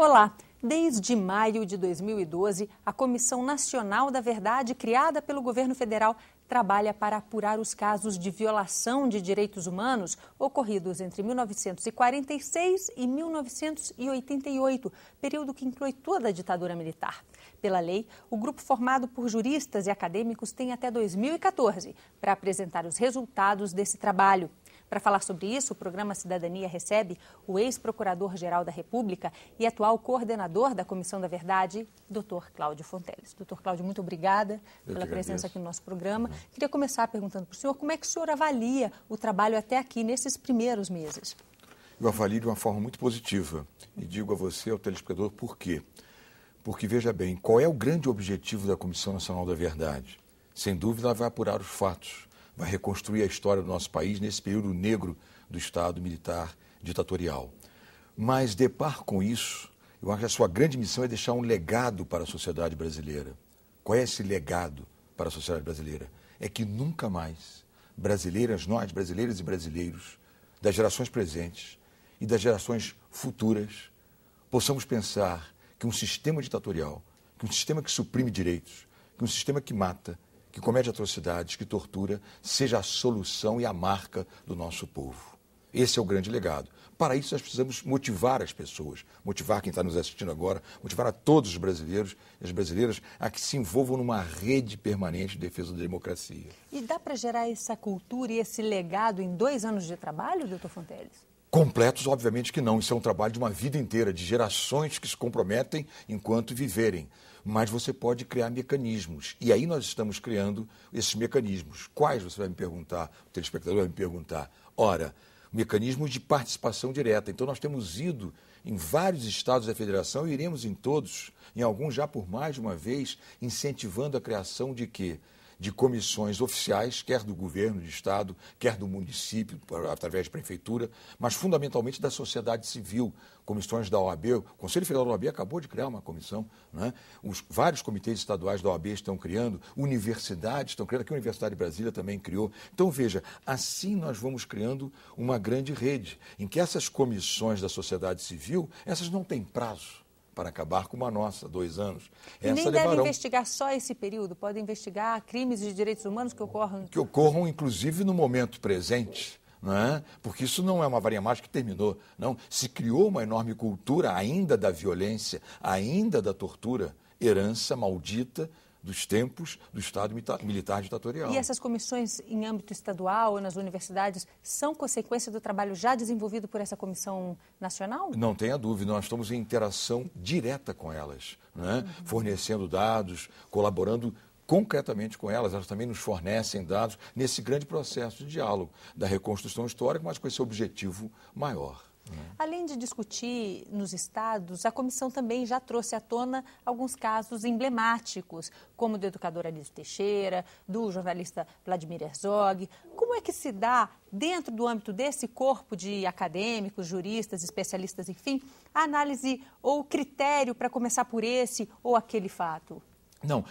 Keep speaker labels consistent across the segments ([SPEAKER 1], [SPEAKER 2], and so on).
[SPEAKER 1] Olá! Desde maio de 2012, a Comissão Nacional da Verdade, criada pelo governo federal, trabalha para apurar os casos de violação de direitos humanos ocorridos entre 1946 e 1988, período que inclui toda a ditadura militar. Pela lei, o grupo formado por juristas e acadêmicos tem até 2014 para apresentar os resultados desse trabalho. Para falar sobre isso, o programa Cidadania recebe o ex-procurador-geral da República e atual coordenador da Comissão da Verdade, Doutor Cláudio Fonteles. Doutor Cláudio, muito obrigada pela presença aqui no nosso programa. Uhum. Queria começar perguntando para o senhor como é que o senhor avalia o trabalho até aqui, nesses primeiros meses?
[SPEAKER 2] Eu avalio de uma forma muito positiva. E digo a você, ao telespectador, por quê? Porque, veja bem, qual é o grande objetivo da Comissão Nacional da Verdade? Sem dúvida, ela vai apurar os fatos vai reconstruir a história do nosso país nesse período negro do Estado militar ditatorial. Mas, de par com isso, eu acho que a sua grande missão é deixar um legado para a sociedade brasileira. Qual é esse legado para a sociedade brasileira? É que nunca mais brasileiras, nós, brasileiras e brasileiros, das gerações presentes e das gerações futuras, possamos pensar que um sistema ditatorial, que um sistema que suprime direitos, que um sistema que mata, que comete atrocidades, que tortura, seja a solução e a marca do nosso povo. Esse é o grande legado. Para isso, nós precisamos motivar as pessoas, motivar quem está nos assistindo agora, motivar a todos os brasileiros e as brasileiras a que se envolvam numa rede permanente de defesa da democracia.
[SPEAKER 1] E dá para gerar essa cultura e esse legado em dois anos de trabalho, doutor Fonteles?
[SPEAKER 2] Completos, obviamente que não. Isso é um trabalho de uma vida inteira, de gerações que se comprometem enquanto viverem mas você pode criar mecanismos. E aí nós estamos criando esses mecanismos. Quais, você vai me perguntar, o telespectador vai me perguntar. Ora, mecanismos de participação direta. Então nós temos ido em vários estados da federação e iremos em todos, em alguns já por mais de uma vez, incentivando a criação de quê? de comissões oficiais, quer do governo de estado, quer do município, através de prefeitura, mas fundamentalmente da sociedade civil, comissões da OAB. O Conselho Federal da OAB acabou de criar uma comissão, né? Os vários comitês estaduais da OAB estão criando, universidades estão criando, aqui a Universidade de Brasília também criou. Então, veja, assim nós vamos criando uma grande rede, em que essas comissões da sociedade civil, essas não têm prazo para acabar com uma nossa, dois anos. Essa e nem levarão... deve
[SPEAKER 1] investigar só esse período, pode investigar crimes de direitos humanos que ocorram. Que
[SPEAKER 2] ocorram, inclusive, no momento presente. É? porque isso não é uma varinha mágica que terminou. Não, se criou uma enorme cultura ainda da violência, ainda da tortura, herança maldita dos tempos do Estado militar ditatorial. E essas
[SPEAKER 1] comissões em âmbito estadual ou nas universidades são consequência do trabalho já desenvolvido por essa comissão nacional?
[SPEAKER 2] Não tenha dúvida, nós estamos em interação direta com elas, né? uhum. fornecendo dados, colaborando concretamente com elas, elas também nos fornecem dados nesse grande processo de diálogo da reconstrução histórica, mas com esse objetivo maior.
[SPEAKER 1] Além de discutir nos estados, a comissão também já trouxe à tona alguns casos emblemáticos, como do educador Alice Teixeira, do jornalista Vladimir Herzog. Como é que se dá, dentro do âmbito desse corpo de acadêmicos, juristas, especialistas, enfim, a análise ou critério para começar por esse ou aquele fato?
[SPEAKER 2] Não,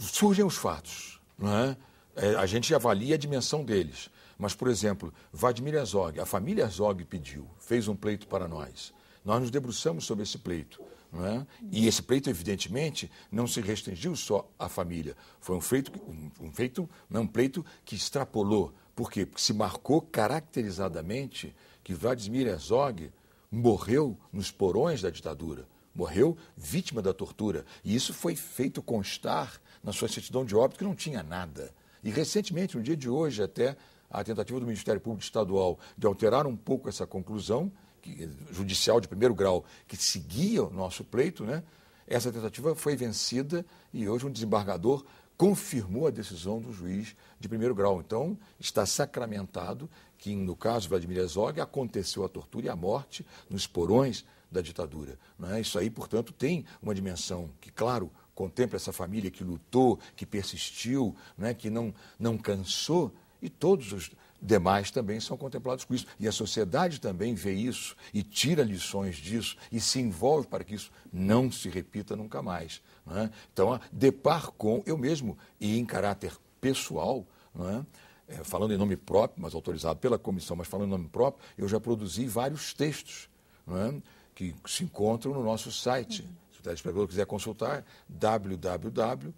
[SPEAKER 2] surgem os fatos, não é? É, a gente avalia a dimensão deles. Mas, por exemplo, Vladimir Herzog, a família Herzog pediu, fez um pleito para nós. Nós nos debruçamos sobre esse pleito. É? E esse pleito, evidentemente, não se restringiu só à família. Foi um, feito, um, um, feito, não, um pleito que extrapolou. Por quê? Porque se marcou caracterizadamente que Vladimir Herzog morreu nos porões da ditadura, morreu vítima da tortura. E isso foi feito constar na sua certidão de óbito que não tinha nada. E recentemente, no dia de hoje até, a tentativa do Ministério Público Estadual de alterar um pouco essa conclusão que, judicial de primeiro grau que seguia o nosso pleito, né? Essa tentativa foi vencida e hoje um desembargador confirmou a decisão do juiz de primeiro grau. Então, está sacramentado que, no caso Vladimir Herzog, aconteceu a tortura e a morte nos porões da ditadura. Né? Isso aí, portanto, tem uma dimensão que, claro, contempla essa família que lutou, que persistiu, né, que não, não cansou, e todos os demais também são contemplados com isso. E a sociedade também vê isso e tira lições disso e se envolve para que isso não se repita nunca mais. Né? Então, depar com eu mesmo, e em caráter pessoal, né? é, falando em nome próprio, mas autorizado pela comissão, mas falando em nome próprio, eu já produzi vários textos né? que se encontram no nosso site. Uhum telespectador quiser consultar, www.cnv.gov.br.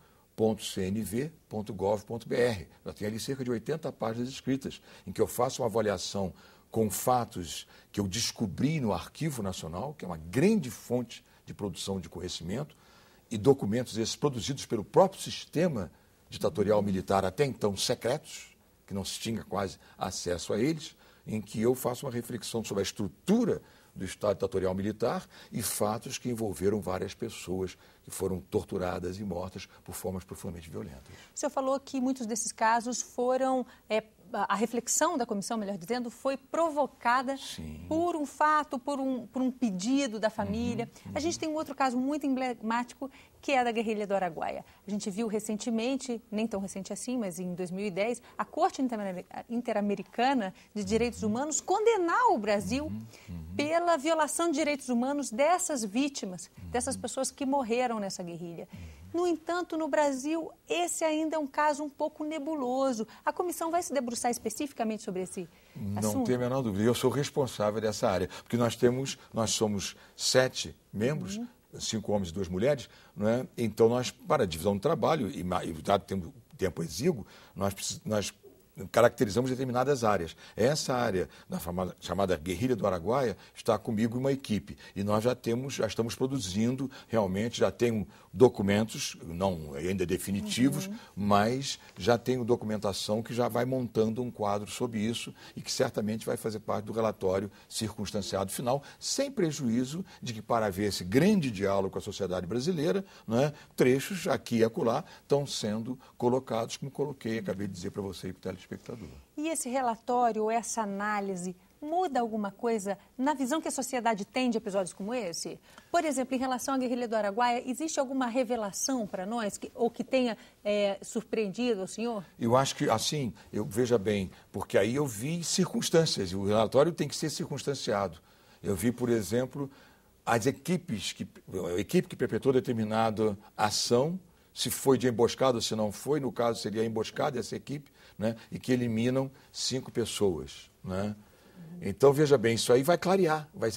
[SPEAKER 2] Já tem ali cerca de 80 páginas escritas, em que eu faço uma avaliação com fatos que eu descobri no Arquivo Nacional, que é uma grande fonte de produção de conhecimento, e documentos esses produzidos pelo próprio sistema ditatorial militar, até então secretos, que não se tinha quase acesso a eles, em que eu faço uma reflexão sobre a estrutura do Estado Ditatorial Militar e fatos que envolveram várias pessoas que foram torturadas e mortas por formas profundamente violentas.
[SPEAKER 1] O senhor falou que muitos desses casos foram. É, a reflexão da comissão, melhor dizendo, foi provocada Sim. por um fato, por um, por um pedido da família. Uhum, uhum. A gente uhum. tem um outro caso muito emblemático que é da guerrilha do Araguaia. A gente viu recentemente, nem tão recente assim, mas em 2010, a Corte Interamericana de Direitos Humanos condenar o Brasil uhum, uhum. pela violação de direitos humanos dessas vítimas, uhum. dessas pessoas que morreram nessa guerrilha. No entanto, no Brasil, esse ainda é um caso um pouco nebuloso. A comissão vai se debruçar especificamente sobre esse Não tem
[SPEAKER 2] Não a menor dúvida. Eu sou responsável dessa área, porque nós temos, nós somos sete membros uhum cinco homens e duas mulheres, né? então nós, para a divisão do trabalho, e, dado tempo, tempo exíguo, nós, nós caracterizamos determinadas áreas. Essa área, na chamada, chamada Guerrilha do Araguaia, está comigo e uma equipe. E nós já temos, já estamos produzindo realmente, já tem um, documentos, não ainda definitivos, uhum. mas já tenho documentação que já vai montando um quadro sobre isso e que certamente vai fazer parte do relatório circunstanciado final, sem prejuízo de que, para haver esse grande diálogo com a sociedade brasileira, né, trechos aqui e acolá estão sendo colocados, como coloquei, acabei de dizer para você e para o telespectador.
[SPEAKER 1] E esse relatório, essa análise, muda alguma coisa na visão que a sociedade tem de episódios como esse? Por exemplo, em relação à guerrilha do Araguaia, existe alguma revelação para nós que, ou que tenha é, surpreendido o senhor?
[SPEAKER 2] Eu acho que, assim, eu veja bem, porque aí eu vi circunstâncias, e o relatório tem que ser circunstanciado. Eu vi, por exemplo, as equipes que, a equipe que perpetrou determinada ação, se foi de emboscada ou se não foi, no caso seria emboscada essa equipe, né, e que eliminam cinco pessoas. Né? Então, veja bem, isso aí vai clarear, vai,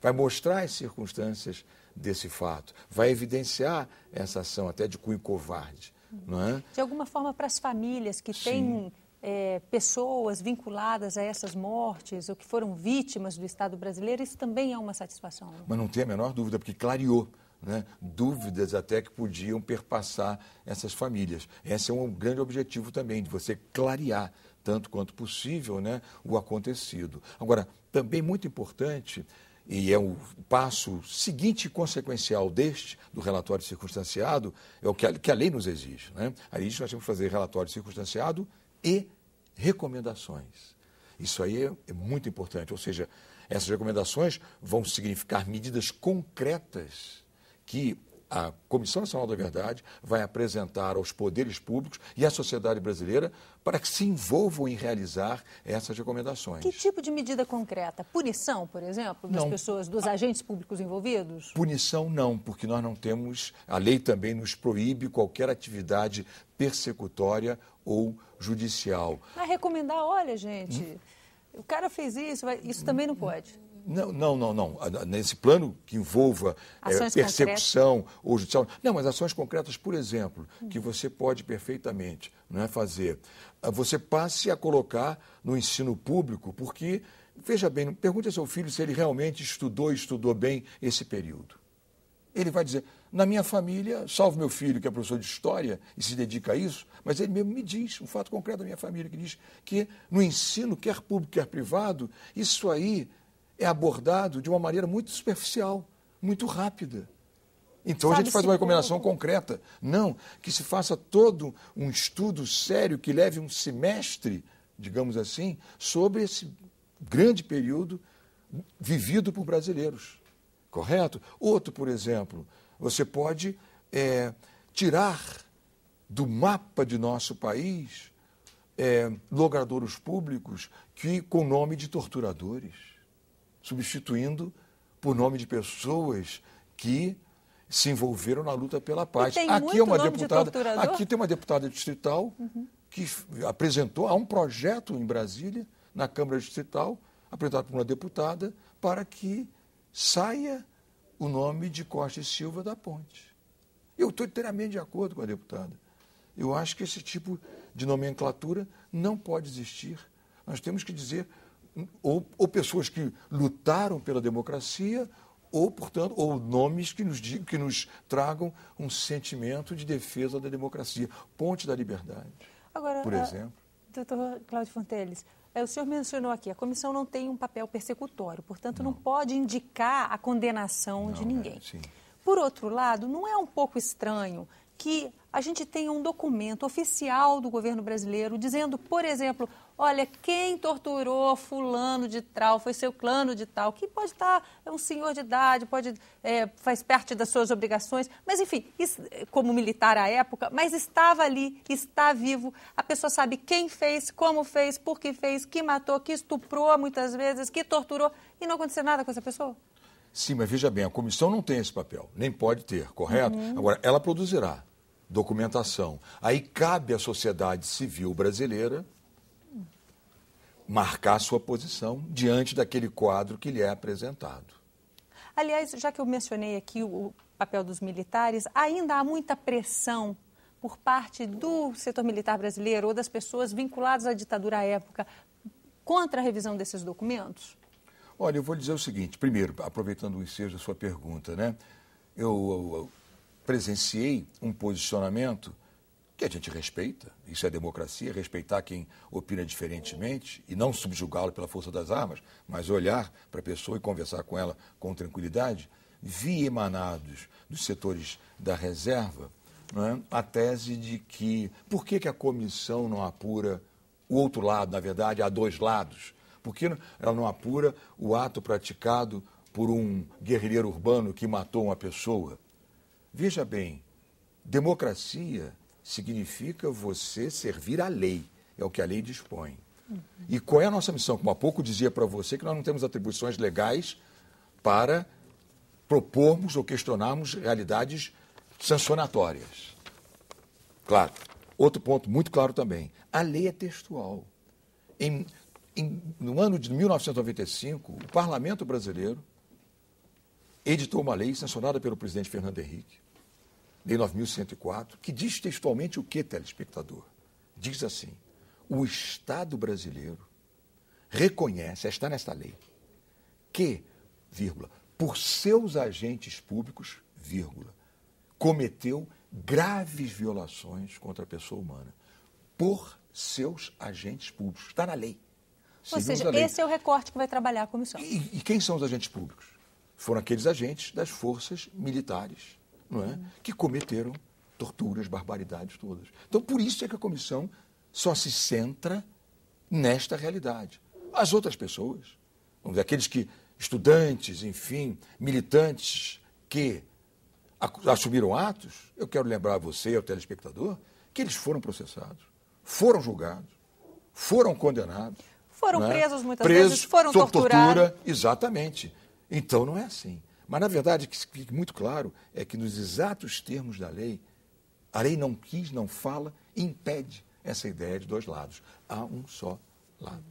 [SPEAKER 2] vai mostrar as circunstâncias desse fato, vai evidenciar essa ação até de cunho covarde. É?
[SPEAKER 1] De alguma forma, para as famílias que Sim. têm é, pessoas vinculadas a essas mortes ou que foram vítimas do Estado brasileiro, isso também é uma satisfação. Não? Né?
[SPEAKER 2] Mas não tem a menor dúvida, porque clareou. Né? dúvidas até que podiam perpassar essas famílias. Esse é um grande objetivo também, de você clarear tanto quanto possível, né, o acontecido. Agora, também muito importante, e é o passo seguinte e consequencial deste, do relatório circunstanciado, é o que a, que a lei nos exige. Né? Aí nós temos que fazer relatório circunstanciado e recomendações. Isso aí é, é muito importante, ou seja, essas recomendações vão significar medidas concretas que a Comissão Nacional da Verdade vai apresentar aos poderes públicos e à sociedade brasileira para que se envolvam em realizar essas recomendações. Que
[SPEAKER 1] tipo de medida concreta? Punição, por exemplo, das não. pessoas, dos ah. agentes públicos envolvidos?
[SPEAKER 2] Punição não, porque nós não temos, a lei também nos proíbe qualquer atividade persecutória ou judicial.
[SPEAKER 1] Mas recomendar, olha, gente, hum? o cara fez isso, isso também não pode.
[SPEAKER 2] Não, não, não, não. Nesse plano que envolva é, persecução concretas. ou judicial. Não, mas ações concretas, por exemplo, que hum. você pode perfeitamente é, fazer. Ah, você passe a colocar no ensino público, porque, veja bem, pergunte ao seu filho se ele realmente estudou e estudou bem esse período. Ele vai dizer, na minha família, salvo meu filho que é professor de história e se dedica a isso, mas ele mesmo me diz, um fato concreto da minha família, que diz que no ensino, quer público, quer privado, isso aí é abordado de uma maneira muito superficial, muito rápida. Então Sabe a gente faz uma recomendação como? concreta. Não, que se faça todo um estudo sério que leve um semestre, digamos assim, sobre esse grande período vivido por brasileiros. Correto? Outro, por exemplo, você pode é, tirar do mapa de nosso país é, logradouros públicos que com nome de torturadores substituindo por nome de pessoas que se envolveram na luta pela paz. Aqui é uma deputada, de aqui tem uma deputada distrital uhum. que apresentou há um projeto em Brasília na Câmara Distrital, apresentado por uma deputada, para que saia o nome de Costa e Silva da Ponte. Eu estou inteiramente de acordo com a deputada. Eu acho que esse tipo de nomenclatura não pode existir. Nós temos que dizer ou, ou pessoas que lutaram pela democracia, ou, portanto, ou nomes que nos, digam, que nos tragam um sentimento de defesa da democracia, ponte da liberdade,
[SPEAKER 1] Agora, por ah, exemplo. doutor Cláudio Fonteles, eh, o senhor mencionou aqui, a comissão não tem um papel persecutório, portanto, não, não pode indicar a condenação não, de é, ninguém. É, por outro lado, não é um pouco estranho que a gente tenha um documento oficial do governo brasileiro dizendo, por exemplo, olha, quem torturou fulano de tal, foi seu clano de tal, que pode estar, tá, é um senhor de idade, pode, é, faz parte das suas obrigações, mas enfim, isso, como militar à época, mas estava ali, está vivo, a pessoa sabe quem fez, como fez, por que fez, que matou, que estuprou muitas vezes, que torturou, e não aconteceu nada com essa pessoa?
[SPEAKER 2] Sim, mas veja bem, a comissão não tem esse papel, nem pode ter, correto? Uhum. Agora, ela produzirá documentação. Aí cabe à sociedade civil brasileira marcar sua posição diante daquele quadro que lhe é apresentado.
[SPEAKER 1] Aliás, já que eu mencionei aqui o papel dos militares, ainda há muita pressão por parte do setor militar brasileiro ou das pessoas vinculadas à ditadura à época contra a revisão desses documentos?
[SPEAKER 2] Olha, eu vou dizer o seguinte, primeiro, aproveitando o ensejo da sua pergunta, né? Eu, eu, eu presenciei um posicionamento que a gente respeita, isso é democracia, respeitar quem opina diferentemente e não subjugá-lo pela força das armas, mas olhar para a pessoa e conversar com ela com tranquilidade, vi emanados dos setores da reserva é? a tese de que por que, que a comissão não apura o outro lado, na verdade, há dois lados. Por que ela não apura o ato praticado por um guerrilheiro urbano que matou uma pessoa? Veja bem, democracia significa você servir à lei, é o que a lei dispõe. E qual é a nossa missão? Como há pouco dizia para você, que nós não temos atribuições legais para propormos ou questionarmos realidades sancionatórias. Claro. Outro ponto muito claro também: a lei é textual. Em, em, no ano de 1995, o parlamento brasileiro editou uma lei sancionada pelo presidente Fernando Henrique, Lei 9.104, que diz textualmente o que, telespectador? Diz assim: o Estado brasileiro reconhece, está nesta lei, que, vírgula, por seus agentes públicos, vírgula, cometeu graves violações contra a pessoa humana. Por seus agentes públicos. Está na lei.
[SPEAKER 1] Ou seja, esse é o recorte que vai trabalhar a comissão.
[SPEAKER 2] E, e quem são os agentes públicos? Foram aqueles agentes das forças militares não é? que cometeram torturas, barbaridades todas. Então, por isso é que a comissão só se centra nesta realidade. As outras pessoas, vamos dizer, aqueles que, estudantes, enfim, militantes que assumiram atos, eu quero lembrar a você, ao telespectador, que eles foram processados, foram julgados, foram condenados.
[SPEAKER 1] Foram é? presos muitas presos, vezes, foram tortura, torturados.
[SPEAKER 2] Exatamente. Então não é assim. Mas, na verdade, que fique muito claro é que, nos exatos termos da lei, a lei não quis, não fala, impede essa ideia de dois lados. Há um só lado.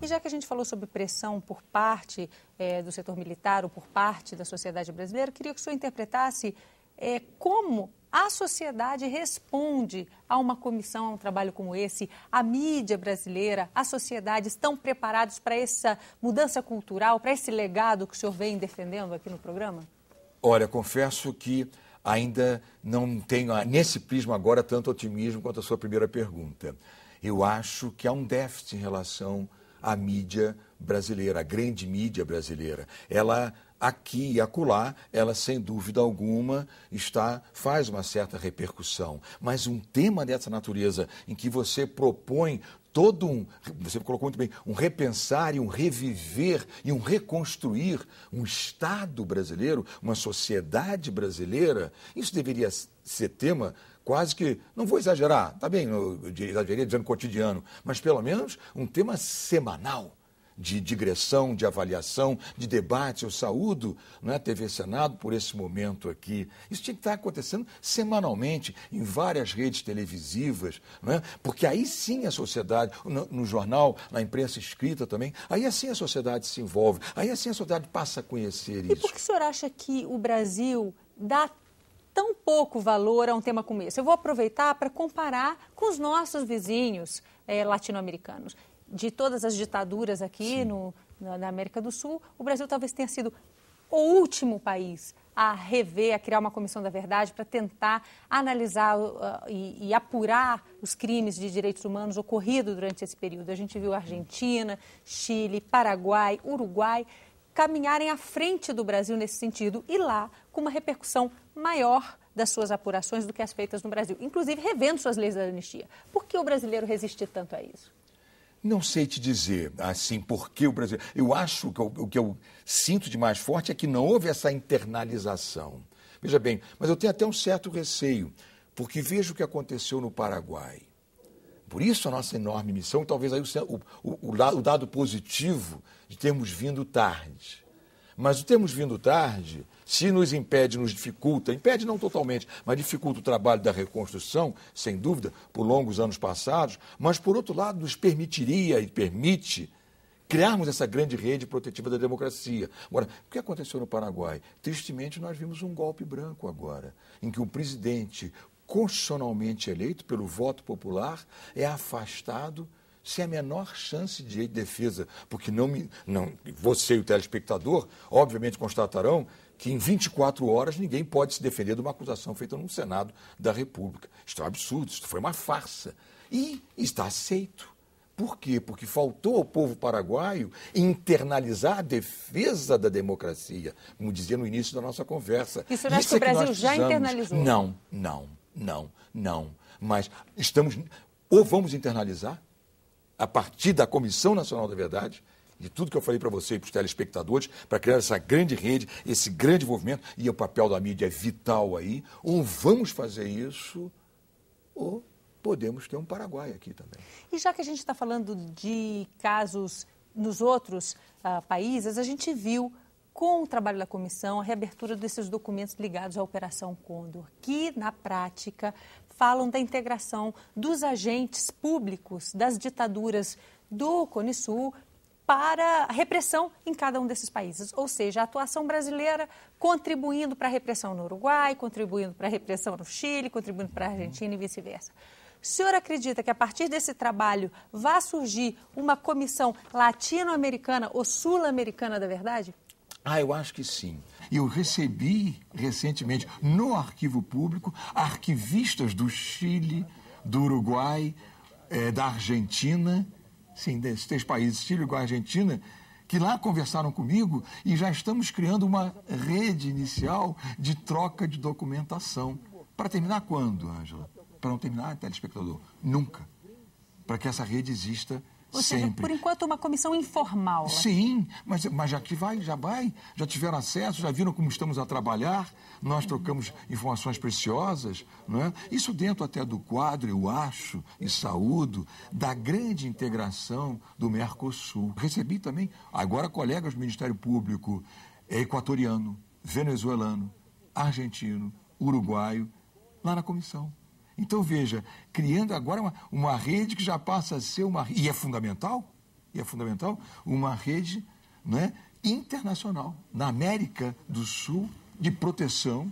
[SPEAKER 1] E já que a gente falou sobre pressão por parte é, do setor militar ou por parte da sociedade brasileira, queria que o senhor interpretasse é, como a sociedade responde a uma comissão, a um trabalho como esse. A mídia brasileira, a sociedade estão preparados para essa mudança cultural, para esse legado que o senhor vem defendendo aqui no programa?
[SPEAKER 2] Olha, confesso que ainda não tenho, ah, nesse prisma agora, tanto otimismo quanto a sua primeira pergunta. Eu acho que há um déficit em relação à mídia brasileira, a grande mídia brasileira. Ela aqui e acolá, ela sem dúvida alguma está faz uma certa repercussão, mas um tema dessa natureza em que você propõe todo um, você colocou muito bem, um repensar e um reviver e um reconstruir um estado brasileiro, uma sociedade brasileira, isso deveria ser tema quase que, não vou exagerar, tá bem, eu exagerei dizendo cotidiano, mas pelo menos um tema semanal de digressão, de avaliação, de debate. Eu saúdo né, a TV Senado por esse momento aqui. Isso tinha que estar acontecendo semanalmente em várias redes televisivas, né, porque aí sim a sociedade, no, no jornal, na imprensa escrita também, aí assim a sociedade se envolve, aí assim a sociedade passa a conhecer e isso. E por
[SPEAKER 1] que o senhor acha que o Brasil dá tão pouco valor a um tema como esse. Eu vou aproveitar para comparar com os nossos vizinhos eh, latino-americanos de todas as ditaduras aqui no, na, na América do Sul, o Brasil talvez tenha sido o último país a rever, a criar uma comissão da verdade para tentar analisar uh, e, e, apurar os crimes de direitos humanos ocorridos durante esse período. A gente viu Argentina, Chile, Paraguai, Uruguai caminharem à frente do Brasil nesse sentido e lá com uma repercussão maior das suas apurações do que as feitas no Brasil, inclusive revendo suas leis da anistia. Por que o brasileiro resiste tanto a isso?
[SPEAKER 2] Não sei te dizer, assim, porque o Brasil. Eu acho que o que eu sinto de mais forte é que não houve essa internalização. Veja bem, mas eu tenho até um certo receio, porque vejo o que aconteceu no Paraguai. Por isso a nossa enorme missão, talvez aí o, o, o, o dado positivo de termos vindo tarde. Mas o termos vindo tarde, se nos impede, nos dificulta, impede não totalmente, mas dificulta o trabalho da reconstrução, sem dúvida, por longos anos passados, mas por outro lado nos permitiria e permite criarmos essa grande rede protetiva da democracia. Agora, o que aconteceu no Paraguai? Tristemente, nós vimos um golpe branco agora, em que o presidente constitucionalmente eleito pelo voto popular é afastado sem a menor chance de defesa, porque não me, não, você e o telespectador, obviamente, constatarão que em 24 horas ninguém pode se defender de uma acusação feita no Senado da República. Isto é um absurdo, isto foi uma farsa. E está aceito. Por quê? Porque faltou ao povo paraguaio internalizar a defesa da democracia, como dizia no início da nossa conversa. Isso, Isso é que o Brasil que já internalizou? Não, não, não, não. Mas estamos. Ou vamos internalizar, a partir da Comissão Nacional da Verdade, de tudo que eu falei para você e para os telespectadores, para criar essa grande rede, esse grande envolvimento, e o papel da mídia é vital aí, ou vamos fazer isso, ou podemos ter um Paraguai aqui também.
[SPEAKER 1] E já que a gente está falando de casos nos outros uh, países, a gente viu com o trabalho da comissão a reabertura desses documentos ligados à Operação Condor, que na prática falam da integração dos agentes públicos das ditaduras do Cone Sul para a repressão em cada um desses países. Ou seja, a atuação brasileira contribuindo para a repressão no Uruguai, contribuindo para a repressão no Chile, contribuindo para a Argentina e vice-versa. O senhor acredita que a partir desse trabalho vá surgir uma comissão latino-americana ou sul-americana da verdade?
[SPEAKER 2] Ah, eu acho que sim. Eu recebi recentemente no arquivo público arquivistas do Chile, do Uruguai, é, da Argentina, sim, desses três países, Chile, Uruguai e Argentina, que lá conversaram comigo e já estamos criando uma rede inicial de troca de documentação. Para terminar quando, Ângela? Para não terminar, telespectador? Nunca. Para que essa rede exista ou Sempre. seja, por enquanto é uma comissão informal. Né? Sim, mas, mas já que vai, já vai, já tiveram acesso, já viram como estamos a trabalhar, nós trocamos informações preciosas, não é? Isso dentro até do quadro, eu acho, e saúdo, da grande integração do Mercosul. Recebi também, agora colegas do Ministério Público, é equatoriano, venezuelano, argentino, uruguaio, lá na comissão. Então, veja, criando agora uma, uma rede que já passa a ser uma. E é fundamental, e é fundamental, uma rede né, internacional, na América do Sul, de proteção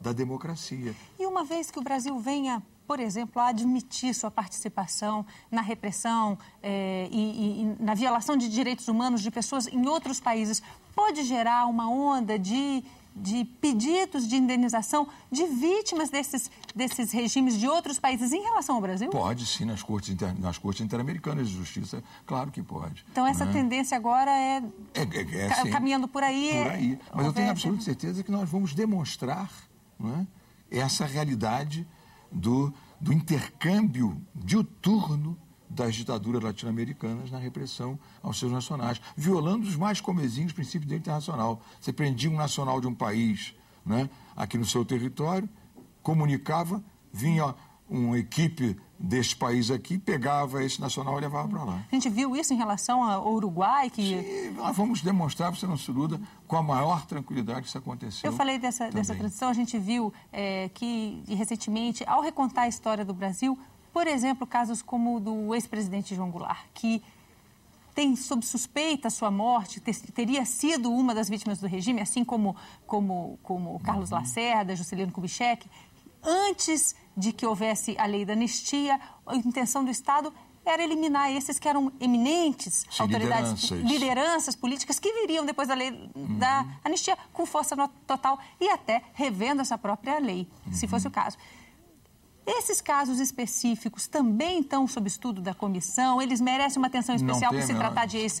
[SPEAKER 2] da democracia.
[SPEAKER 1] E uma vez que o Brasil venha por exemplo, a admitir sua participação na repressão eh, e, e, na violação de direitos humanos de pessoas em outros países, pode gerar uma onda de de pedidos de indenização de vítimas desses, desses regimes de outros países em relação ao Brasil?
[SPEAKER 2] Pode, sim, nas cortes, inter, nas cortes interamericanas de justiça, claro que pode. Então, essa né?
[SPEAKER 1] tendência agora é,
[SPEAKER 2] é, é, é ca,
[SPEAKER 1] caminhando por aí. Por aí. Mas eu tenho absoluta
[SPEAKER 2] certeza que nós vamos demonstrar né, essa realidade do, do intercâmbio diuturno das ditaduras latino-americanas na repressão aos seus nacionais, violando os mais comezinhos princípios do internacional. Você prendia um nacional de um país né, aqui no seu território, comunicava, vinha uma equipe deste país aqui, pegava esse nacional e levava para lá.
[SPEAKER 1] A gente viu isso em relação ao Uruguai? que Sim, nós vamos demonstrar
[SPEAKER 2] para você não se iluda com a maior tranquilidade que isso aconteceu. Eu falei dessa, dessa tradição
[SPEAKER 1] a gente viu é, que recentemente, ao recontar a história do Brasil, por exemplo, casos como o do ex-presidente João Goulart, que tem sob suspeita a sua morte, ter, teria sido uma das vítimas do regime, assim como, como, como Carlos uhum. Lacerda, Juscelino Kubitschek, antes de que houvesse a lei da anistia, a intenção do Estado era eliminar esses que eram eminentes Sim, autoridades, lideranças. lideranças. políticas que viriam depois da lei uhum. da anistia com força total e até revendo essa própria lei, uhum. se fosse o caso. Esses casos específicos também estão sob estudo da comissão? Eles merecem uma atenção especial por se tratar de ex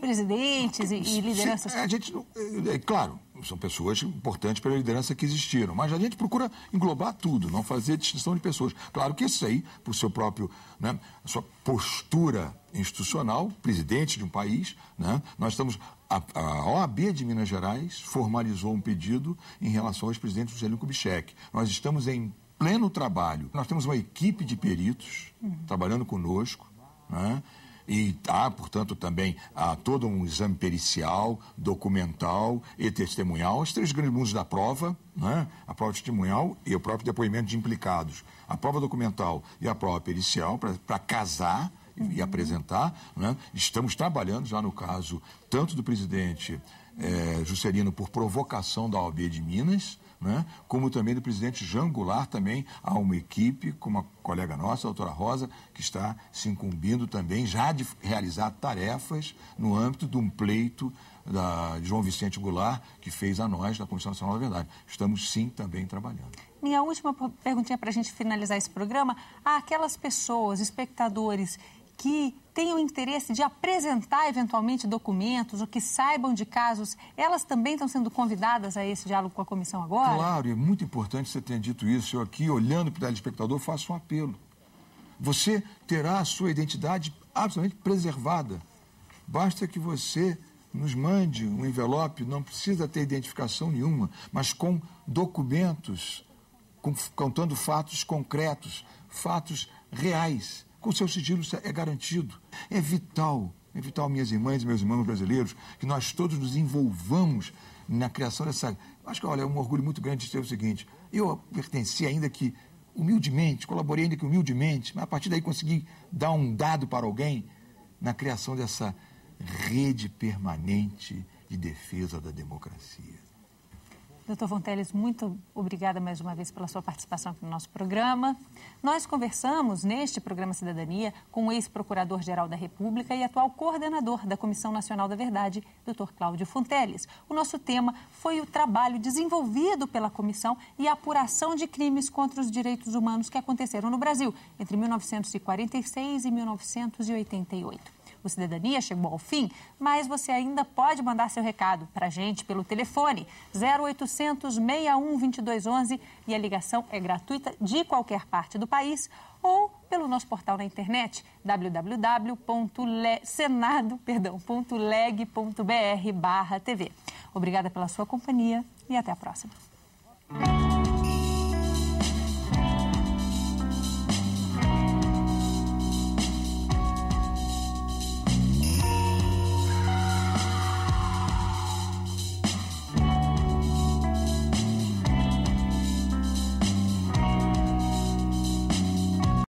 [SPEAKER 1] presidentes e, lideranças? É, a gente, é, é,
[SPEAKER 2] claro, são pessoas importantes pela liderança que existiram, mas a gente procura englobar tudo, não fazer distinção de pessoas. Claro que isso aí, por seu próprio, né, sua postura institucional, presidente de um país, né, nós estamos a, OAB de Minas Gerais formalizou um pedido em relação aos presidentes presidente Juscelino Kubitschek. Nós estamos em pleno trabalho. Nós temos uma equipe de peritos trabalhando conosco, né? E há, portanto, também há todo um exame pericial, documental e testemunhal, os três grandes mundos da prova, né? a prova testemunhal e o próprio depoimento de implicados. A prova documental e a prova pericial para casar e apresentar. Né? Estamos trabalhando já no caso tanto do presidente é, Juscelino por provocação da OAB de Minas, né? como também do presidente Jean Goulart, também há uma equipe, com uma colega nossa, a doutora Rosa, que está se incumbindo também já de realizar tarefas no âmbito de um pleito da, de João Vicente Goulart, que fez a nós da Comissão Nacional da Verdade. Estamos, sim, também trabalhando.
[SPEAKER 1] Minha última perguntinha para a gente finalizar esse programa. Aquelas pessoas, espectadores, que tenham interesse de apresentar eventualmente documentos ou que saibam de casos, elas também estão sendo convidadas a esse diálogo com a comissão agora? Claro,
[SPEAKER 2] é muito importante você ter dito isso. Eu aqui, olhando para o telespectador, faço um apelo. Você terá a sua identidade absolutamente preservada. Basta que você nos mande um envelope, não precisa ter identificação nenhuma, mas com documentos, com, contando fatos concretos, fatos reais o seu sigilo é garantido. É vital, é vital, minhas irmãs e meus irmãos brasileiros, que nós todos nos envolvamos na criação dessa. Acho que, olha, é um orgulho muito grande de ser o seguinte: eu pertenci ainda que humildemente, colaborei ainda que humildemente, mas a partir daí consegui dar um dado para alguém na criação dessa rede permanente de defesa da democracia.
[SPEAKER 1] Doutor Von muito obrigada mais uma vez pela sua participação aqui no nosso programa. Nós conversamos neste programa Cidadania com o ex-procurador-geral da República e atual coordenador da Comissão Nacional da Verdade, doutor Cláudio Fonteles. O nosso tema foi o trabalho desenvolvido pela comissão e a apuração de crimes contra os direitos humanos que aconteceram no Brasil entre 1946 e 1988. O Cidadania chegou ao fim, mas você ainda pode mandar seu recado para a gente pelo telefone 0800 61 2211 e a ligação é gratuita de qualquer parte do país ou pelo nosso portal na internet www.senado.leg.br/tv. Obrigada pela sua companhia e até a próxima.